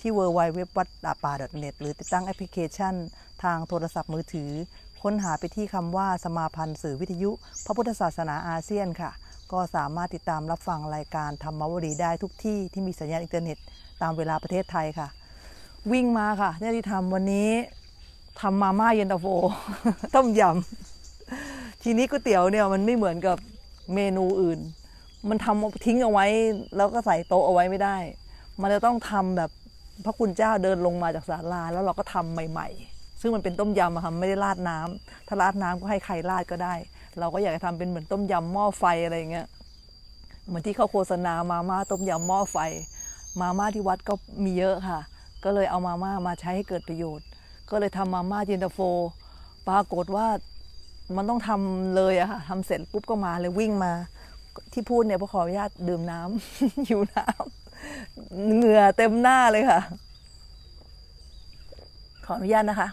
ที่ w w w วัดดาป่เ .net หรือติดตั้งแอปพลิเคชันทางโทรศัพท์มือถือ ค้นหาไปที่คำว่าสมาพันธ์สื่อวิทยุ พระพุทธศาสนาอาเซียนค่ะ ก็สามารถติดตามรับฟังรายการธรรมวดีได้ทุกที่ที่มีสัญญาณอินเทอร์เน็ตตามเวลาประเทศไทยค่ะ วิ่งมาค่ะี่ยที่ทำวันนี้ทำมาม่าเย็นตาโฟต้มยำทีนี้ก๋วยเตี๋ยวเนี่ยมันไม่เหมือนกับเมนูอื่น มันทำทิ้งเอาไว้ แล้วก็ใส่โต๊ะเอาไว้ไม่ได้ มันจะต้องทำแบบพระคุณเจ้าเดินลงมาจากศาลา แล้วเราก็ทำใหม่ ๆ ซึ่งมันเป็นต้มยำอะค่ะไม่ได้ราดน้ำ ถ้าราดน้ำก็ให้ใครราดก็ได้ เราก็อยากจะทำเป็นเหมือนต้มยำหม้อไฟอะไรเงี้ยเหมือนที่เขาโฆษณามาม่าต้มยำหม้อไฟ มาม่าที่วัดก็มีเยอะค่ะ ก็เลยเอามาม่ามาใช้ให้เกิดประโยชน์ ก็เลยทำมาม่าเย็นตาโฟ ปรากฏว่ามันต้องทำเลยอะค่ะทำเสร็จปุ๊บก็มาเลยวิ่งมา ที่พูดเนี่ยพอขออนุญาตดื่มน้ำยู่น้ำเหงื่อเต็มหน้าเลยค่ะ ขออนุญาตนะคะ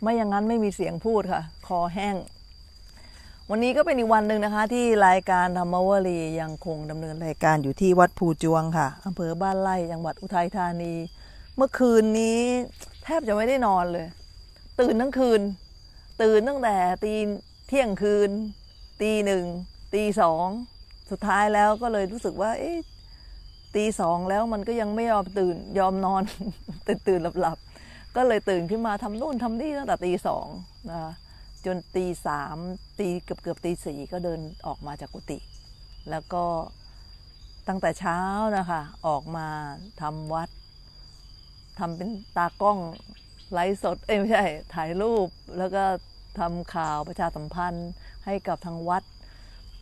ไม่อย่างนั้นไม่มีเสียงพูดค่ะ คอแห้ง วันนี้ก็เป็นอีกวันหนึ่งนะคะ ที่รายการธรรมวรียังคงดำเนินรายการอยู่ที่วัดภูจวงค่ะอำเภอบ้านไร่ จังหวัดอุทัยธานี เมื่อคืนนี้แทบจะไม่ได้นอนเลย ตื่นทั้งคืน ตื่นตั้งแต่ตีเที่ยงคืน ตีหนึ่ง ตีสองสุดท้ายแล้วก็เลยรู้สึกว่าเอ๊ะตีสองแล้วมันก็ยังไม่ยอมตื่นยอมนอนตื่นตื่นหลับๆก็เลยตื่นขึ้นมาทำนู่นทำนี่ตั้งแต่ตีสองนะจนตีสามตีเกือบเกือบตีสี่ก็เดินออกมาจากกุฏิแล้วก็ตั้งแต่เช้านะคะออกมาทำวัดทำเป็นตากล้องไลฟ์สดเอ้ไม่ใช่ถ่ายรูปแล้วก็ทำข่าวประชาสัมพันธ์ให้กับทางวัด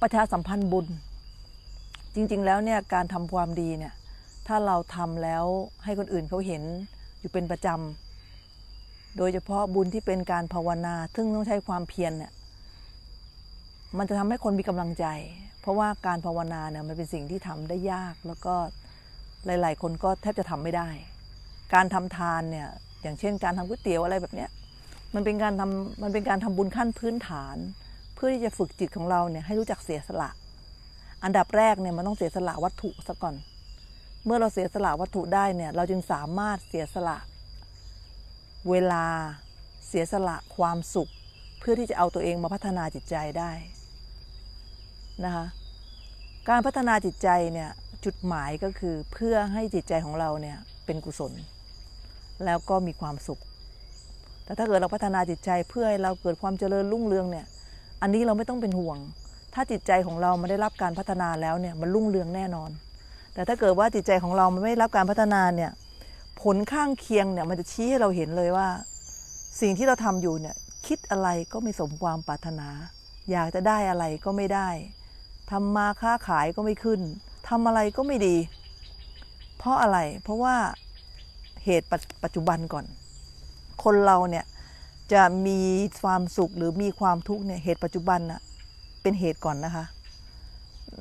ประชาสัมพันธ์บุญจริงๆ แล้วเนี่ยการทำความดีเนี่ยถ้าเราทำแล้วให้คนอื่นเขาเห็นอยู่เป็นประจำ โดยเฉพาะบุญที่เป็นการภาวนาซึ่งต้องใช้ความเพียรเนี่ยมันจะทำให้คนมีกำลังใจ เพราะว่าการภาวนาเนี่ยมันเป็นสิ่งที่ทำได้ยาก แล้วก็หลายๆ คนก็แทบจะทำไม่ได้ การทำทานเนี่ย อย่างเช่นการทำก๋วยเตี๋ยวอะไรแบบเนี้ยมันเป็นการทำ มันเป็นการทำบุญขั้นพื้นฐาน เพื่อที่จะฝึกจิตของเราเนี่ยให้รู้จักเสียสละอันดับแรกเนี่ยมันต้องเสียสละวัตถุซะก่อน เมื่อเราเสียสละวัตถุได้เนี่ยเราจึงสามารถเสียสละ เวลาเสียสละความสุข เพื่อที่จะเอาตัวเองมาพัฒนาจิตใจได้ นะคะ การพัฒนาจิตใจเนี่ยจุดหมายก็คือเพื่อให้จิตใจของเราเนี่ยเป็นกุศล แล้วก็มีความสุข แต่ถ้าเกิดเราพัฒนาจิตใจเพื่อให้เราเกิดความเจริญรุ่งเรืองเนี่ย อันนี้เราไม่ต้องเป็นห่วงถ้าจิตใจของเรามันได้รับการพัฒนาแล้วเนี่ยมันรุ่งเรืองแน่นอน แต่ถ้าเกิดว่าจิตใจของเรามันไม่รับการพัฒนาเนี่ย ผลข้างเคียงเนี่ย มันจะชี้ให้เราเห็นเลยว่า สิ่งที่เราทำอยู่เนี่ย คิดอะไรก็ไม่สมความปรารถนา อยากจะได้อะไรก็ไม่ได้ทำมาค้าขายก็ไม่ขึ้น ทำอะไรก็ไม่ดี เพราะอะไรเพราะว่าเหตุปัจจุบันก่อน คนเราเนี่ยจะมีความสุขหรือมีความทุกข์เนี่ยเหตุปัจจุบันอะเป็นเหตุก่อนนะคะ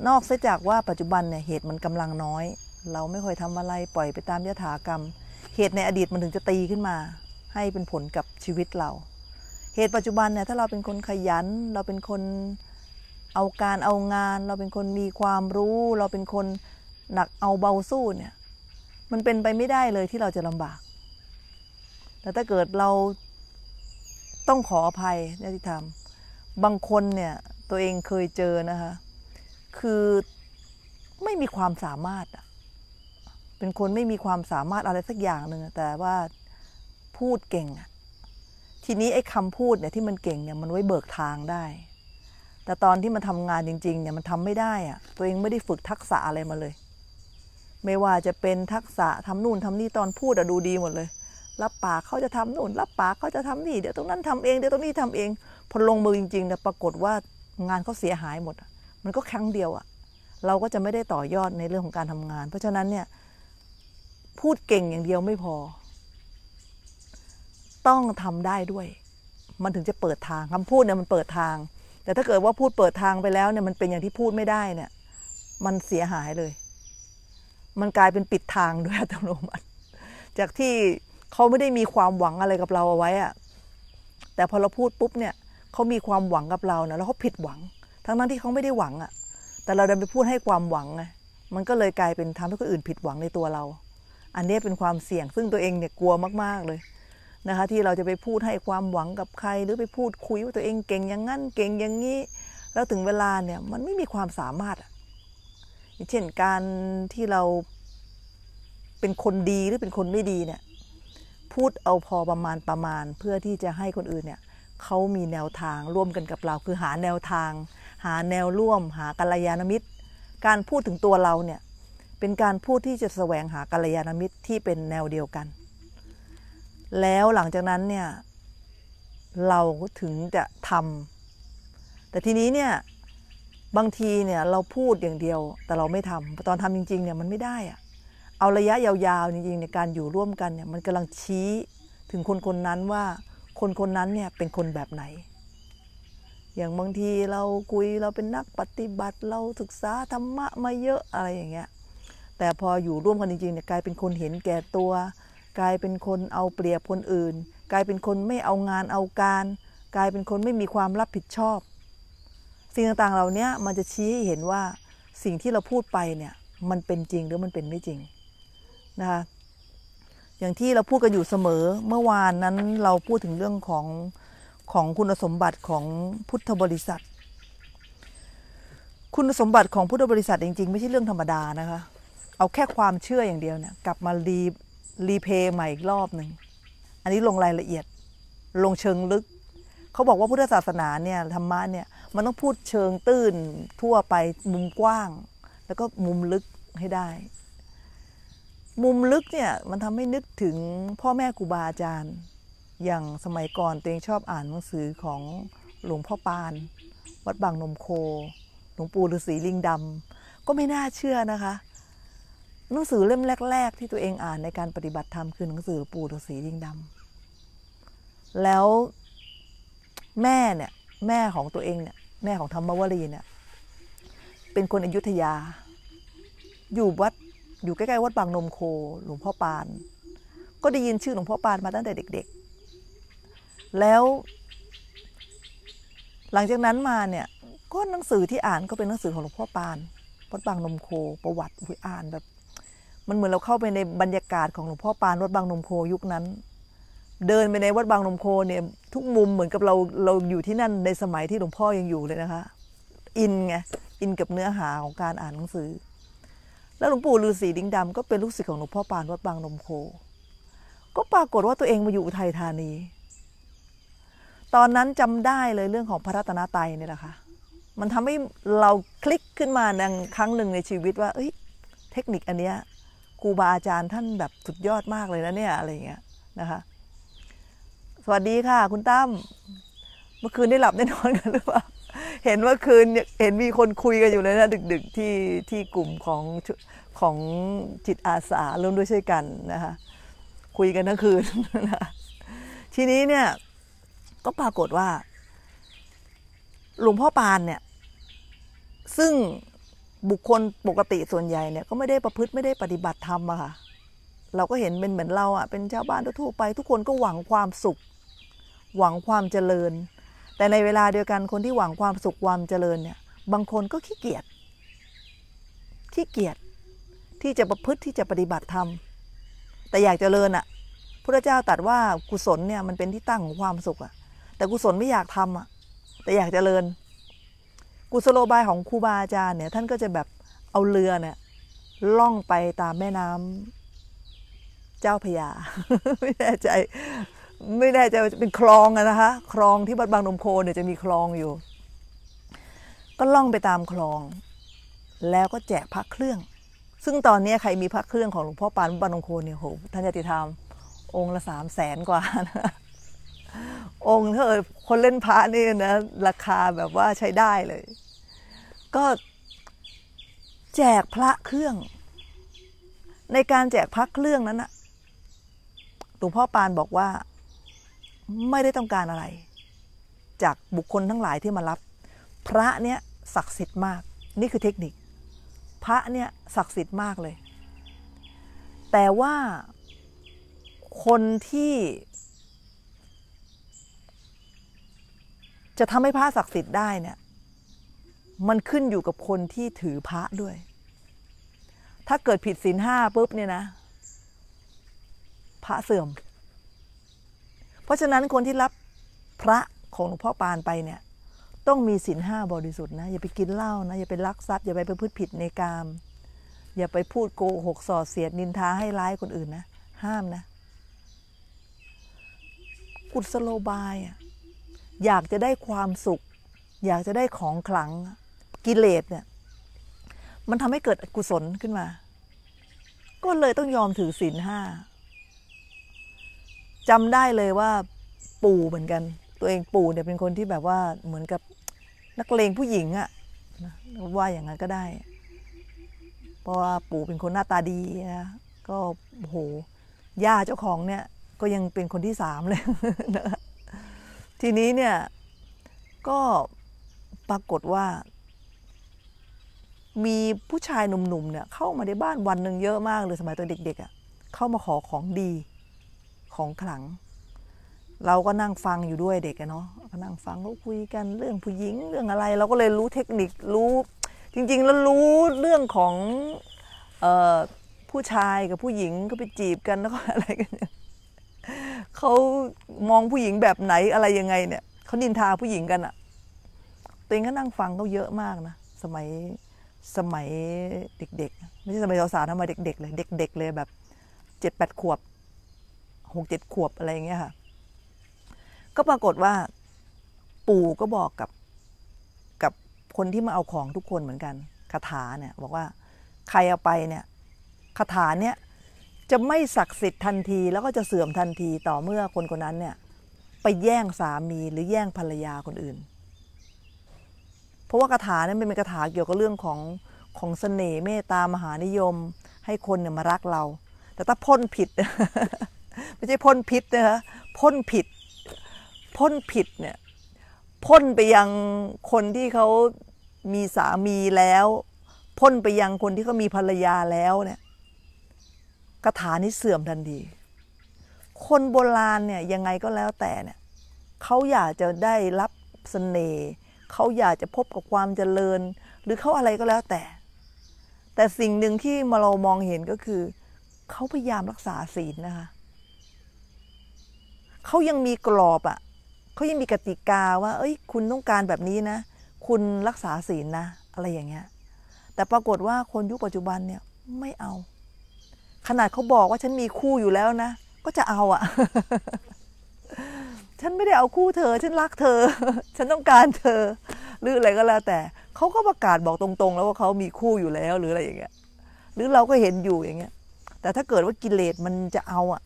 นอกจากว่าปัจจุบันเนี่ย เหตุมันกำลังน้อย เราไม่ค่อยทำอะไรปล่อยไปตามยถากรรม เหตุในอดีตมันถึงจะตีขึ้นมา ให้เป็นผลกับชีวิตเรา เหตุปัจจุบันเนี่ย ถ้าเราเป็นคนขยัน เราเป็นคนเอาการเอางาน เราเป็นคนมีความรู้ เราเป็นคนหนักเอาเบาสู้เนี่ย มันเป็นไปไม่ได้เลยที่เราจะลำบาก แต่ถ้าเกิดเราต้องขออภัยนิติธรรมบางคนเนี่ยตัวเองเคยเจอนะคะ คือไม่มีความสามารถ เป็นคนไม่มีความสามารถอะไรสักอย่างหนึ่งแต่ว่า พูดเก่ง ทีนี้ไอ้คำพูดเนี่ย ที่มันเก่งเนี่ย มันไว้เบิกทางได้ แต่ตอนที่มันทำงานจริงๆเนี่ยมันทำไม่ได้อะตัวเองไม่ได้ฝึกทักษะอะไรมาเลย ไม่ว่าจะเป็นทักษะทำนู่นทำนี่ตอนพูดอะดูดีหมดเลย รับปากเขาจะทำนู่น รับปากเขาจะทำนี่ เดี๋ยวตรงนั้นทำเอง เดี๋ยวตรงนี้ทำเอง พอลงมือจริงๆเนี่ยปรากฏว่างานเขาเสียหายหมด มันก็ครั้งเดียวอะเราก็จะไม่ได้ต่อยอดในเรื่องของการทำงาน เพราะฉะนั้นเนี่ย พูดเก่งอย่างเดียวไม่พอ ต้องทำได้ด้วย มันถึงจะเปิดทางคำพูดเนี่ยมันเปิดทาง แต่ถ้าเกิดว่าพูดเปิดทางไปแล้วเนี่ยมันเป็นอย่างที่พูดไม่ได้เนี่ย มันเสียหายเลย มันกลายเป็นปิดทาง้ดยอัตโนมัติจากที่เขาไม่ได้มีความหวังอะไรกับเราเอาไว้อะ แต่พอเราพูดปุ๊บเนี่ยเขามีความหวังกับเรานะแล้วเขาผิดหวัง ทั้งนั้นที่เขาไม่ได้หวังอ่ะ แต่เราดันไปพูดให้ความหวังไงมันก็เลยกลายเป็นทำให้คนอื่นผิดหวังในตัวเรา อันนี้เป็นความเสี่ยงซึ่งตัวเองเนี่ยกลัวมาก ๆเลย นะคะ ที่เราจะไปพูดให้ความหวังกับใคร หรือไปพูดคุยว่าตัวเองเก่งอย่างนั้นเก่งอย่างนี้ แล้วถึงเวลาเนี่ย มันไม่มีความสามารถอ่ะเช่นการที่เราเป็นคนดีหรือเป็นคนไม่ดีเนี่ย พูดเอาพอประมาณประมาณเพื่อที่จะให้คนอื่นเนี่ยเขามีแนวทางร่วมกันกับเราคือหาแนวทาง หาแนวร่วม หากัลยาณมิตรการพูดถึงตัวเราเนี่ย เป็นการพูดที่จะแสวงหากัลยาณมิตรที่เป็นแนวเดียวกัน แล้วหลังจากนั้นเนี่ย เราถึงจะทำแต่ทีนี้เนี่ยบางทีเนี่ยเราพูดอย่างเดียว แต่เราไม่ทำตอนทำจริงๆ เนี่ยมันไม่ได้อะเอาระยะยาวๆจริงๆ ในการอยู่ร่วมกันเนี่ย มันกำลังชี้ถึงคนคนนั้นว่าคนคนนั้น เนี่ย เป็นคนแบบไหน อย่างบางทีเราคุยเราเป็นนักปฏิบัติเรา ศึกษาธรรมะมาเยอะอะไรอย่างเงี้ย แต่พออยู่ร่วมกันจริงๆเนี่ยกลายเป็นคนเห็นแก่ตัว กลายเป็นคนเอาเปรียบคนอื่น กลายเป็นคนไม่เอางานเอาการ กลายเป็นคนไม่มีความรับผิดชอบ สิ่งต่างๆเหล่านี้มันจะชี้ให้เห็นว่าสิ่งที่เราพูดไปเนี่ยมันเป็นจริงหรือมันเป็นไม่จริงนะคะอย่างที่เราพูดกันอยู่เสมอเมื่อวานนั้นเราพูดถึงเรื่องของของคุณสมบัติของพุทธบริษัท คุณสมบัติของพุทธบริษัท จริงๆไม่ใช่เรื่องธรรมดานะคะ เอาแค่ความเชื่ออย่างเดียวเนี่ยกลับมารีรีเพย์ใหม่อีกรอบหนึ่งอันนี้ลงรายละเอียดลงเชิงลึก เขาบอกว่าพุทธศาสนาเนี่ยธรรมะเนี่ยมันต้องพูดเชิงตื้นทั่วไปมุมกว้าง แล้วก็มุมลึกให้ได้มุมลึกเนี่ยมันทำให้นึกถึงพ่อแม่ครูบาอาจารย์อย่างสมัยก่อนตัวเองชอบอ่านหนังสือของหลวงพ่อปาน วัดบางนมโค หลวงปู่ฤาษีลิงดำ ก็ไม่น่าเชื่อนะคะหนังสือเล่มแรก ๆที่ตัวเองอ่านในการปฏิบัติธรรมคือหนังสือหลวงปู่ฤาษีลิงดำ แล้วแม่เนี่ยแม่ของตัวเองเนี่ยแม่ของธรรมวรีเนี่ย เป็นคนอยุธยาอยู่วัดอยู่ใกล้ๆวัดบางนมโค หลวงพ่อปาน ก็ได้ยินชื่อหลวงพ่อปานมาตั้งแต่เด็กๆ แล้ว หลังจากนั้นมาเนี่ยก็หนังสือที่อ่านก็เป็นหนังสือของหลวงพ่อปานวัดบางนมโคประวัติอุ้ยอ่านแบบ มันเหมือนเราเข้าไปในบรรยากาศของหลวงพ่อปาน วัดบางนมโคยุคนั้น เดินไปในวัดบางนมโคเนี่ย ทุกมุมเหมือนกับเราเราอยู่ที่นั่นในสมัยที่หลวงพ่อยังอยู่เลยนะคะ อินไงอินกับเนื้อหา ของการอ่านหนังสือแล้วหลวงปู่ฤาษีดิ้งดำก็เป็นลูกศิษย์ของหลวงพ่อปานวัดบางนมโค ก็ปรากฏว่าตัวเองมาอยู่อุทัยธานี ตอนนั้นจำได้เลยเรื่องของพระรัตนตรยนี่แหละค่ะ มันทำให้เราคลิกขึ้นมาในครั้งหนึ่งในชีวิตว่าเอ้ยเทคนิคอันเนี้ยครูบาอาจารย์ท่านแบบสุดยอดมากเลยนะเนี่ยอะไรเงี้ยนะคะ สวัสดีค่ะคุณตั้ม เมื่อคืนได้หลับได้นอนกันหรือเปล่าเห็นว่าคืนเห็นมีคนคุยกันอยู่เลยนะดึก ๆที่ที่กลุ่มของของจิตอาสาร่วมด้วยช่วยกันนะคะคุยกันทั้งคืนนะทีนี้เนี่ย ก็ปรากฏว่า หลวงพ่อปานเนี่ย ซึ่งบุคคลปกติส่วนใหญ่เนี่ย ก็ไม่ได้ประพฤติไม่ได้ปฏิบัติธรรมอะค่ะ เราก็เห็นเป็นเหมือนเราอะเป็นชาวบ้านทั่วไป ทุกคนก็หวังความสุข หวังความเจริญแต่ในเวลาเดียวกันคนที่หวังความสุขความเจริญ เนี่ย บางคนก็ขี้เกียจขี้เกียจที่จะประพฤติที่จะปฏิบัติธรรม แต่อยากเจริญอะ่ะพระเจ้าตรัสว่ากุศลเนี่ยมันเป็นที่ตั้งของความสุขอะ่ะ แต่กุศลไม่อยากทำอ่ะ แต่อยากเจริญ กุศโลบายของครูบาอาจารย์เนี่ยท่านก็จะแบบเอาเรือเนี่ย ล่องไปตามแม่น้ำ เจ้าพยาไม่แน่ใจไม่แน่ใจจะเป็นคลองนะคะคลองที่วัดบางนมโคเนี่ยจะมีคลองอยู่ ก็ล่องไปตามคลอง แล้วก็แจกพระเครื่อง ซึ่งตอนนี้ใครมีพระเครื่องของหลวงพ่อปานบางนมโคเนี่ยโหท่านยติธรรมองค์ละสามแสนกว่าองค์ถ้าเธอคนเล่นพระนี่นะราคาแบบว่าใช้ได้เลย ก็ แจกพระเครื่อง ในการแจกพระเครื่องนั้นนะหลวงพ่อปานบอกว่าไม่ได้ต้องการอะไร จากบุคคลทั้งหลายที่มารับ พระเนี่ยศักดิ์สิทธิ์มาก นี่คือเทคนิค พระเนี่ยศักดิ์สิทธิ์มากเลย แต่ว่าคนที่ จะทำให้พระศักดิ์สิทธิ์ได้เนี่ย มันขึ้นอยู่กับคนที่ถือพระด้วย ถ้าเกิดผิดศีลห้าปุ๊บเนี่ยนะ พระเสื่อมราะฉะนั้นคนที่รับพระของหลวงพ่อปานไปเนี่ย ต้องมีศีลห้าบริสุทธิ์นะอย่าไปกินเหล้านะ อย่าไปลักทรัพย์อย่าไปประพฤติผิดในกาม อย่าไปพูดโกหกส่อเสียดนินทาให้ร้ายคนอื่นนะห้ามนะ กุศโลบายอยากจะได้ความสุข อยากจะได้ของขลังกิเลสเนี่ย มันทำให้เกิดกุศลขึ้นมา ก็เลยต้องยอมถือศีลห้าจำได้เลยว่าปู่เหมือนกัน ตัวเองปู่เนี่ยเป็นคนที่แบบว่าเหมือนกับนักเลงผู้หญิงอะว่าอย่างนั้นก็ได้ เพราะว่าปู่เป็นคนหน้าตาดีนะก็โหย่าเจ้าของเนี่ย ก็ยังเป็นคนที่สามเลยนะทีนี้เนี่ยก็ปรากฏว่า มีผู้ชายหนุ่มๆเนี่ยเข้ามาในบ้านวันหนึ่งเยอะมากเลยสมัยตัวเด็กๆอะ่ะเข้ามาขอของดีของขลัง เราก็นั่งฟังอยู่ด้วยเด็กเนาะก็นั่งฟังเขาคุยกันเรื่องผู้หญิงเรื่องอะไร เราก็เลยรู้เทคนิครู้ จริง ๆ แล้วรู้เรื่องของผู้ชายกับผู้หญิงก็ไปจีบกันแล้วก็อะไรกันเขามองผู้หญิงแบบไหนอะไรยังไงเนี่ยเขานินทาผู้หญิงกันอะตัวเองก็นั่งฟังเขาเยอะมากนะสมัยสมัยเด็กๆไม่ใช่สมัยสาวๆนะมาเด็ก ๆ เลย เด็ก ๆเลยแบบเจ็ดแปดขวบหกเจ็ดขวบอะไรอย่างเงี้ยค่ะ ก็ปรากฏว่าปู่ก็บอกกับกับคนที่มาเอาของทุกคนเหมือนกันคาถาเนี่ย บอกว่าใครเอาไปเนี่ยคาถาเนี่ยจะไม่ศักดิ์สิทธิ์ทันทีแล้วก็จะเสื่อมทันทีต่อเมื่อคนคนนั้นเนี่ยไปแย่งสามีหรือแย่งภรรยาคนอื่น เพราะว่าคาถาเนี่ยเป็นคาถาเกี่ยวกับเรื่องของของสเสน่ห์เมตตามหานิยม ให้คนเนี่ยมารักเรา แต่ถ้าพ่นผิดไม่ใช่พ่นพิษนะคะ พ่นผิด พ่นผิดเนี่ย พ่นไปยังคนที่เขามีสามีแล้ว พ่นไปยังคนที่เขามีภรรยาแล้วเนี่ย คาถานี้เสื่อมทันที คนโบราณเนี่ยยังไงก็แล้วแต่เนี่ย เขาอยากจะได้รับสเสน่ห์เขาอยากจะพบกับความเจริญ หรือเขาอะไรก็แล้วแต่ แต่สิ่งหนึ่งที่มาเรามองเห็นก็คือ เขาพยายามรักษาศีลนะคะเขายังมีกรอบอ่ะ เขายังมีกติกาว่า เอ้ย คุณต้องการแบบนี้นะ คุณรักษาศีลนะ อะไรอย่างเงี้ย แต่ปรากฏว่าคนยุคปัจจุบันเนี่ย ไม่เอา ขนาดเขาบอกว่าฉันมีคู่อยู่แล้วนะ ก็จะเอาอะ่ะ ฉันไม่ได้เอาคู่เธอ ฉันรักเธอ ฉันต้องการเธอ หรืออะไรก็แล้ว แต่ เขาก็ประกาศบอกตรงๆแล้วว่าเขามีคู่อยู่แล้วหรืออะไรอย่างเงี้ย หรือเราก็เห็นอยู่อย่างเงี้ย แต่ถ้าเกิดว่ากิเลสมันจะเอาอะ่ะ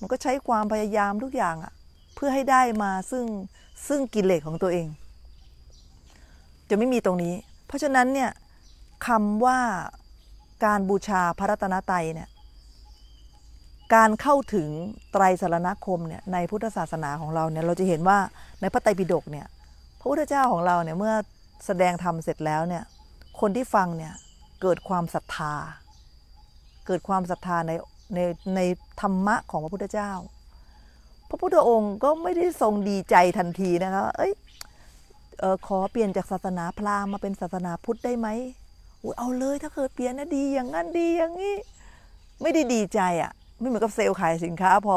มันก็ใช้ความพยายามทุกอย่างอะเพื่อให้ได้มาซึ่งซึ่งกิเลสขของตัวเองจะไม่มีตรงนี้ เพราะฉะนั้นเนี่ยคำว่าการบูชาพระรัตนตรัยเนี่ยการเข้าถึงไตรสารณคมเนี่ยในพุทธศาสนาของเราเนี่ยเราจะเห็นว่าในพระไตรปิฎกเนี่ยพระพุทธเจ้าของเราเนี่ยเมื่อแสดงธรรมเสร็จแล้วเนี่ยคนที่ฟังเนี่ยเกิดความศรัทธา เกิดความศรัทธาในในในธรรมะของพระพุทธเจ้า พระพุทธองค์ก็ไม่ได้ทรงดีใจทันทีนะคะ เอ้ยออขอเปลี่ยนจากศาสนาพราหมณ์มาเป็นศาสนาพุทธได้ไหมอเอาเลย ถ้าเกิดเปลี่ยนนะดีอย่างนั้นดีอย่างนี้ ไม่ได้ดีใจอะ่ะ ไม่เหมือนกับเซลล์ขายสินค้า พอ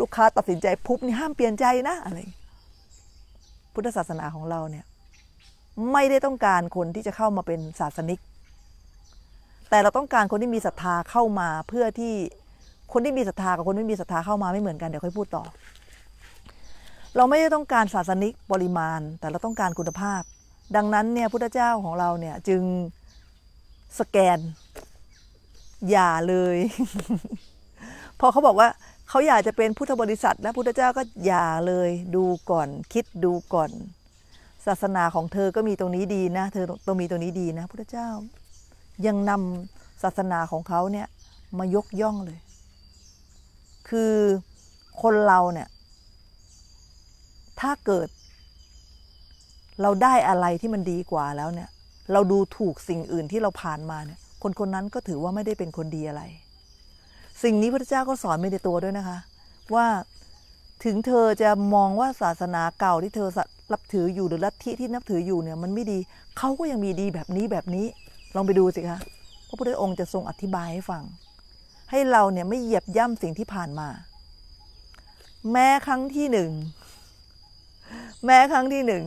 ลูกค้าตัดสินใจปุ๊บนี่ห้ามเปลี่ยนใจนะอะไร พุทธศาสนาของเราเนี่ย ไม่ได้ต้องการคนที่จะเข้ามาเป็นศาสนิก แต่เราต้องการคนที่มีศรัทธาเข้ามาเพื่อที่คนที่มีศรัทธา กับคนที่มีศรัทธา เข้ามาไม่เหมือนกันเดี๋ยวค่อยพูดต่อ เราไม่ได้ต้องการศาสนิกปริมาณแต่เราต้องการคุณภาพ ดังนั้นเนี่ยพุทธเจ้าของเราเนี่ยจึงสแกน อย่าเลย พอเขาบอกว่าเขาอยากจะเป็นพุทธบริษัท แล้วพุทธเจ้าก็ อย่าเลยดูก่อนคิดดูก่อน ศาสนาของเธอก็มีตรงนี้ดีนะเธอต้องมีตรงนี้ดีนะ พุทธเจ้า ยังนำศาสนาของเขาเนี่ยมายกย่องเลยคือคนเราเนี่ย ถ้าเกิด เราได้อะไรที่มันดีกว่าแล้วเนี่ย เราดูถูกสิ่งอื่นที่เราผ่านมาเนี่ย คนคนนั้นก็ถือว่าไม่ได้เป็นคนดีอะไร สิ่งนี้พระเจ้าก็สอนไม่ในตัวด้วยนะคะ ว่าถึงเธอจะมองว่าศาสนาเก่าที่เธอรับถืออยู่หรือลัทธิที่นับถืออยู่เนี่ย มันไม่ดี เขาก็ยังมีดีแบบนี้แบบนี้ ลองไปดูสิคะพระพุทธองค์จะทรงอธิบายให้ฟังให้เราเนี่ยไม่เหยียบย่ำสิ่งที่ผ่านมา แม้ครั้งที่หนึ่งแม้ครั้งที่หนึ่ง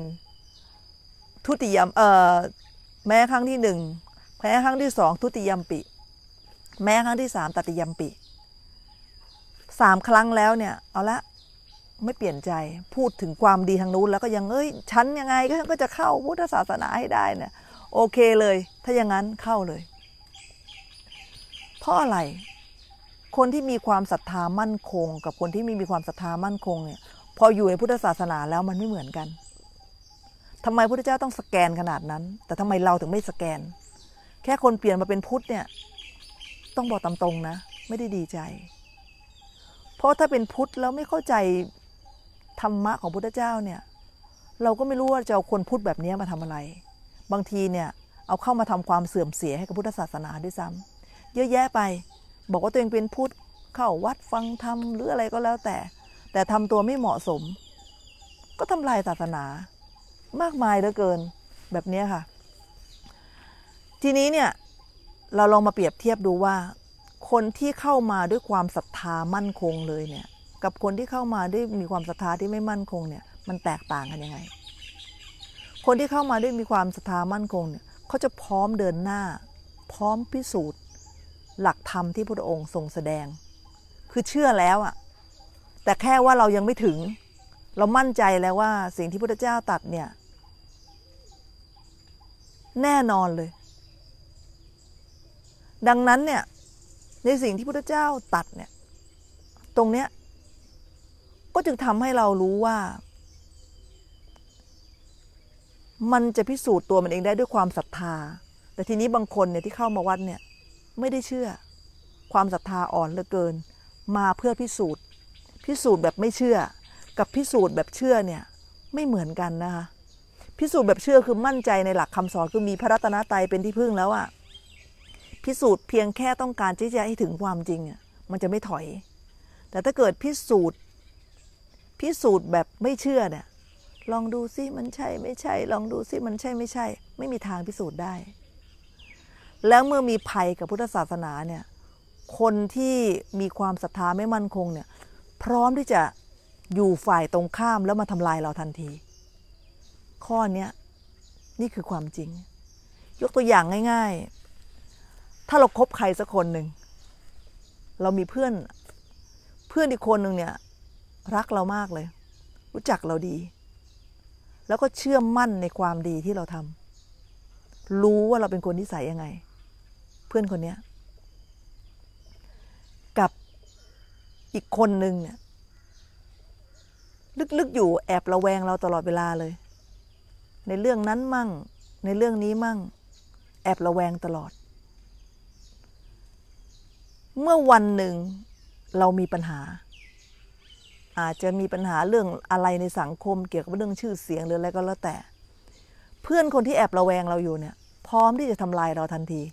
ทุติยมเอ่อแม้ครั้งที่หนึ่งแม้ครั้งที่สองทุติยมปิ แม้ครั้งที่สามตติยมปิสามครั้งแล้วเนี่ย เอาละ ไม่เปลี่ยนใจพูดถึงความดีทางนู้นแล้วก็ยังเอ้ย ฉันยังไงก็ก็จะเข้าพุทธศาสนาให้ได้เนี่ย โอเคเลย ถ้าอย่างนั้นเข้าเลย เพราะอะไรคนที่มีความศรัทธามั่นคงกับคนที่ไม่มีความศรัทธามั่นคงเนี่ยพออยู่ในพุทธศาสนาแล้วมันไม่เหมือนกัน ทำไมพระพุทธเจ้าต้องสแกนขนาดนั้น แต่ทำไมเราถึงไม่สแกน แค่คนเปลี่ยนมาเป็นพุทธเนี่ยต้องบอกตามตรงนะ ไม่ได้ดีใจ เพราะถ้าเป็นพุทธแล้วไม่เข้าใจ ธรรมะของพุทธเจ้าเนี่ยเราก็ไม่รู้ว่าจะเอาคนพุทธแบบนี้มาทำอะไร บางทีเนี่ยเอาเข้ามาทำความเสื่อมเสียให้กับพุทธศาสนาด้วยซ้ำ เยอะแยะไปบอกว่าตัวเองเป็นพุทธเข้าวัดฟังธรรมหรืออะไรก็แล้วแต่ แต่ทำตัวไม่เหมาะสม ก็ทำลายศาสนา มากมายเหลือเกินแบบนี้ค่ะ ทีนี้เนี่ยเราลองมาเปรียบเทียบดูว่า คนที่เข้ามาด้วยความศรัทธามั่นคงเลยเนี่ย กับคนที่เข้ามาด้วยมีความศรัทธาที่ไม่มั่นคงเนี่ยมันแตกต่างกันยังไง คนที่เข้ามาด้วยมีความศรัทธามั่นคงเนี่ยเขาจะพร้อมเดินหน้า พร้อมพิสูจน์หลักธรรมที่พระองค์ทรงแสดง คือเชื่อแล้วอะแต่แค่ว่าเรายังไม่ถึง เรามั่นใจแล้วว่า สิ่งที่พระเจ้าตัดเนี่ย แน่นอนเลย ดังนั้นเนี่ย ในสิ่งที่พระเจ้าตัดเนี่ย ตรงเนี้ย ก็จึงทำให้เรารู้ว่า มันจะพิสูจน์ตัวมันเองได้ด้วยความศรัทธา แต่ทีนี้บางคนเนี่ยที่เข้ามาวัดเนี่ยไม่ได้เชื่อ ความศรัทธาอ่อนเหลือเกิน มาเพื่อพิสูจน์ พิสูจน์แบบไม่เชื่อ กับพิสูจน์แบบเชื่อเนี่ยไม่เหมือนกันนะคะพิสูจน์แบบเชื่อคือมั่นใจในหลักคำสอนคือมีพระรัตนตรัยเป็นที่พึ่งแล้วอะพิสูจน์เพียงแค่ต้องการที่จะให้ถึงความจริงอะมันจะไม่ถอย แต่ถ้าเกิดพิสูจน์ พิสูจน์แบบไม่เชื่อเนี่ยลองดูซิมันใช่ ไม่ใช่ ลองดูซิมันใช่ไม่ใช่ ไม่มีทางพิสูจน์ได้แล้วเมื่อมีภัยกับพุทธศาสนาเนี่ย คนที่มีความศรัทธาไม่มั่นคงเนี่ย พร้อมที่จะอยู่ฝ่ายตรงข้ามแล้วมาทำลายเราทันที ข้อนี้นี่คือความจริง ยกตัวอย่างง่าย ๆ ถ้าเราครบใครสักคนหนึ่งเรามีเพื่อนเพื่อนอีกคนหนึ่งเนี่ย รักเรามากเลย รู้จักเราดี แล้วก็เชื่อมั่นในความดีที่เราทำรู้ว่าเราเป็นคนนิสัยยังไงพื่อนคนเนี้ย กับอีกคนนึงเนี่ยลึกๆอยู่แอบระแวงเราตลอดเวลาเลย ในเรื่องนั้นมั่ง ในเรื่องนี้มั่ง แอบระแวงตลอด เมื่อวันหนึ่งเรามีปัญหา อาจจะมีปัญหาเรื่องอะไรในสังคมเกี่ยวกับเรื่องชื่อเสียงหรืออะไรก็แล้วแต่ เพื่อนคนที่แอบระแวงเราอยู่เนี่ย พร้อมที่จะทำลายเราทันที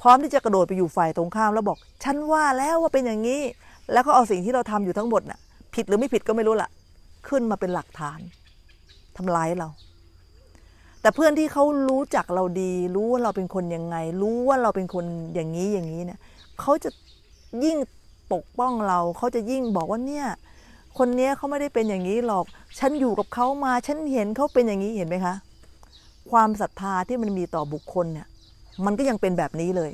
พร้อมที่จะกระโดดไปอยู่ฝ่ายตรงข้ามแล้วบอก ฉันว่าแล้วว่าเป็นอย่างนี้ แล้วก็เอาสิ่งที่เราทำอยู่ทั้งหมดน่ะ ผิดหรือไม่ผิดก็ไม่รู้ละขึ้นมาเป็นหลักฐาน ทำร้ายเรา แต่เพื่อนที่เขารู้จักเราดี รู้ว่าเราเป็นคนยังไง รู้ว่าเราเป็นคนอย่างนี้อย่างนี้เนี่ยเขาจะยิ่งปกป้องเราเขาจะยิ่งบอกว่าเนี่ย คนเนี้ยเขาไม่ได้เป็นอย่างนี้หรอก ฉันอยู่กับเขามา ฉันเห็นเขาเป็นอย่างนี้เห็นไหมคะ ความศรัทธาที่มันมีต่อบุคคลเนี่ยมันก็ยังเป็นแบบนี้เลย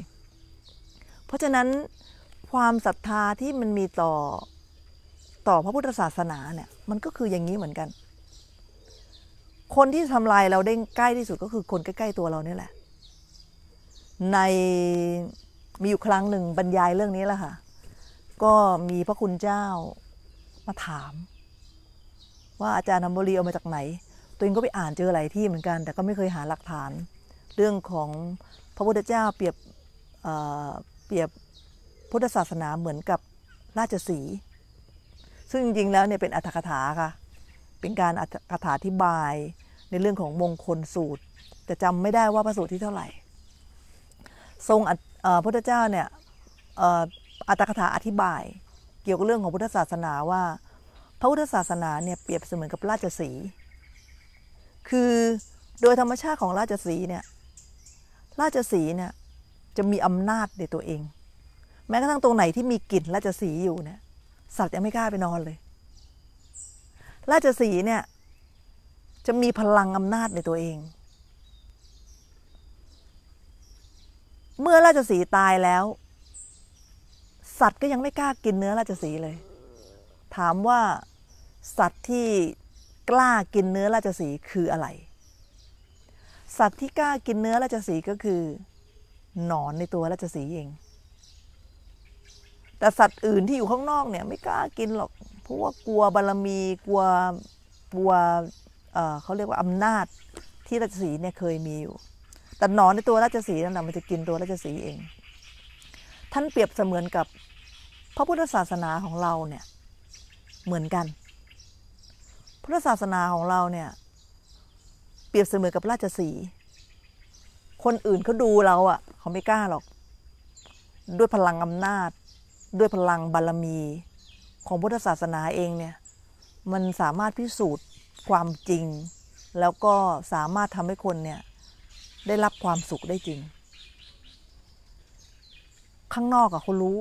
เพราะฉะนั้นความศรัทธาที่มันมีต่อต่อพระพุทธศาสนาเนี่ยมันก็คืออย่างนี้เหมือนกัน คนที่ทำลายเราได้ใกล้ที่สุดก็คือคนใกล้ ๆ ตัวเรานี่แหละ ในมีอยู่ครั้งหนึ่งบรรยายเรื่องนี้แหละค่ะ ก็มีพระคุณเจ้ามาถาม ว่าอาจารย์ธรรมบรีเอามาจากไหน ตัวเองก็ไปอ่านเจอหลายที่เหมือนกัน แต่ก็ไม่เคยหาหลักฐาน เรื่องของพระพุทธเจ้าเปรียบเปรียบพุทธศาสนาเหมือนกับราชสีซึ่งจริงๆแล้วเนี่ยเป็นอัตถกถาค่ะ เป็นการอัตถกถาที่บายในเรื่องของมงคลสูตรแต่จำไม่ได้ว่าพระสูตรที่เท่าไหร่ ทรงพุทธเจ้าเนี่ยอัตถกถาอธิบายเกี่ยวกับเรื่องของพุทธศาสนาว่า พระพุทธศาสนาเนี่ยเปรียบเสมือนกับราชสีคือโดยธรรมชาติของราชสีเนี่ยราชสีเนี่ย จะมีอำนาจในตัวเอง แม้กระทั่งตรงไหนที่มีกลิ่นราชสีอยู่เนี่ยสัตว์ยังไม่กล้าไปนอนเลย ราชสีเนี่ย จะมีพลังอำนาจในตัวเอง เมื่อราชสีตายแล้ว สัตว์ก็ยังไม่กล้ากินเนื้อราชสีเลย ถามว่าสัตว์ที่กล้ากินเนื้อราชสีคืออะไรสัตว์ที่กล้ากินเนื้อราชสีก็คือหนอนในตัวราชสีเอง แต่สัตว์อื่นที่อยู่ข้างนอกเนี่ย ไม่กล้ากินหรอก เพราะว่ากลัวบารมีกลัวกลัวเเขาเรียกว่าอำนาจที่ราชสีเนี่ยเคยมีอยู่ แต่หนอนในตัวราชสีนั่นแหละมันจะกินตัวราชสีเอง ท่านเปรียบเสมือนกับพระพุทธศาสนาของเราเนี่ยเหมือนกันพุทธศาสนาของเราเนี่ยเปรียบเสมือนกับราชสีคนอื่นเขาดูเราอะ่ะเขาไม่กล้าหรอก ด้วยพลังอำนาจ ด้วยพลังบารรมีของพุทธศาสนาเองเนี่ย มันสามารถพิสูจน์ความจริง แล้วก็สามารถทำให้คนเนี่ย ได้รับความสุขได้จริง ข้างนอกอะเขารู้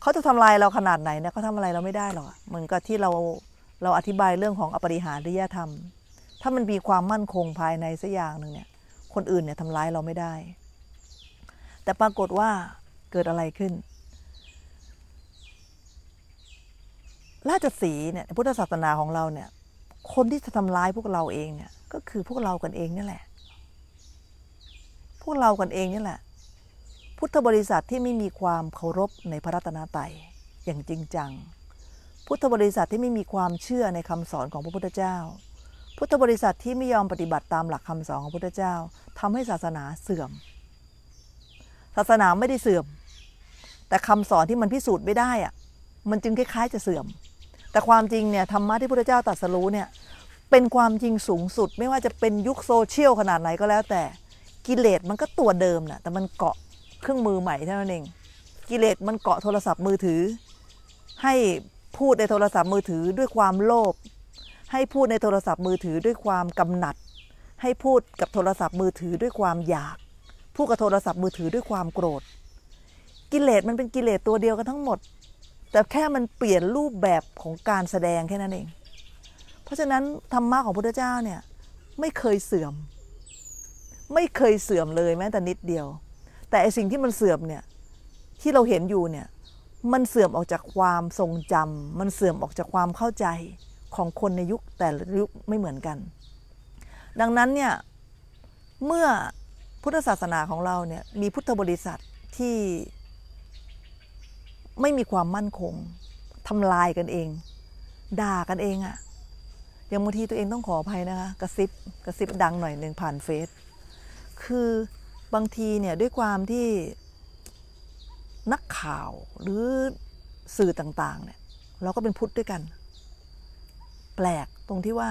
เขาจะทำลายเราขนาดไหนเนี่ยเขาทำอะไรเราไม่ได้หรอกเหมือนกับที่เรา เราอธิบายเรื่องของอปริหาริยธรรมถ้ามันมีความมั่นคงภายในสักอย่างหนึ่งเนี่ย คนอื่นเนี่ยทำร้ายเราไม่ได้ แต่ปรากฏว่าเกิดอะไรขึ้น ราชสีเนี่ยพุทธศาสนาของเราเนี่ย คนที่จะทำร้ายพวกเราเองเนี่ย ก็คือพวกเรากันเองนี่แหละ พวกเรากันเองนี่แหละ พุทธบริษัทที่ไม่มีความเคารพในพระรัตนตรัยอย่างจริงจัง พุทธบริษัทที่ไม่มีความเชื่อในคำสอนของพระพุทธเจ้าพุทธบริษัทที่ไม่ยอมปฏิบัติตามหลักคำสอนของพุทธเจ้า ทำให้ศาสนาเสื่อม ศาสนาไม่ได้เสื่อม แต่คำสอนที่มันพิสูจน์ไม่ได้อะมันจึงคล้ายๆ จะเสื่อม แต่ความจริงเนี่ยธรรมะที่พุทธเจ้าตรัสรู้เนี่ยเป็นความจริงสูงสุดไม่ว่าจะเป็นยุคโซเชียลขนาดไหนก็แล้ว แต่กิเลสมันก็ตัวเดิมนะ่ะแต่มันเกาะเครื่องมือใหม่เท่านั้นเอง กิเลสมันเกาะโทรศัพท์มือถือ ให้พูดในโทรศัพท์มือถือด้วยความโลภให้พูดในโทรศัพท์มือถือด้วยความกำหนัด ให้พูดกับโทรศัพท์มือถือด้วยความอยาก พูดกับโทรศัพท์มือถือด้วยความโกรธ กิเลสมันเป็นกิเลสตัวเดียวกันทั้งหมด แต่แค่มันเปลี่ยนรูปแบบของการแสดงแค่นั้นเอง เพราะฉะนั้นธรรมะของพระพุทธเจ้าเนี่ยไม่เคยเสื่อม ไม่เคยเสื่อมเลยแม้แต่นิดเดียว แต่ไอสิ่งที่มันเสื่อมเนี่ยที่เราเห็นอยู่เนี่ยมันเสื่อมออกจากความทรงจำ มันเสื่อมออกจากความเข้าใจของคนในยุคแต่ยุคไม่เหมือนกัน ดังนั้นเนี่ย เมื่อพุทธศาสนาของเราเนี่ย มีพุทธบริษัทที่ไม่มีความมั่นคงทำลายกันเอง ด่ากันเองอะอย่างบางทีตัวเองต้องขออภัยนะคะกระซิบกระซิบดังหน่อยหนึ่งผ่านเฟซคือบางทีเนี่ย ด้วยความที่นักข่าวหรือสื่อต่างๆ เนี่ยเราก็เป็นพุทธด้วยกันแปลกตรงที่ว่า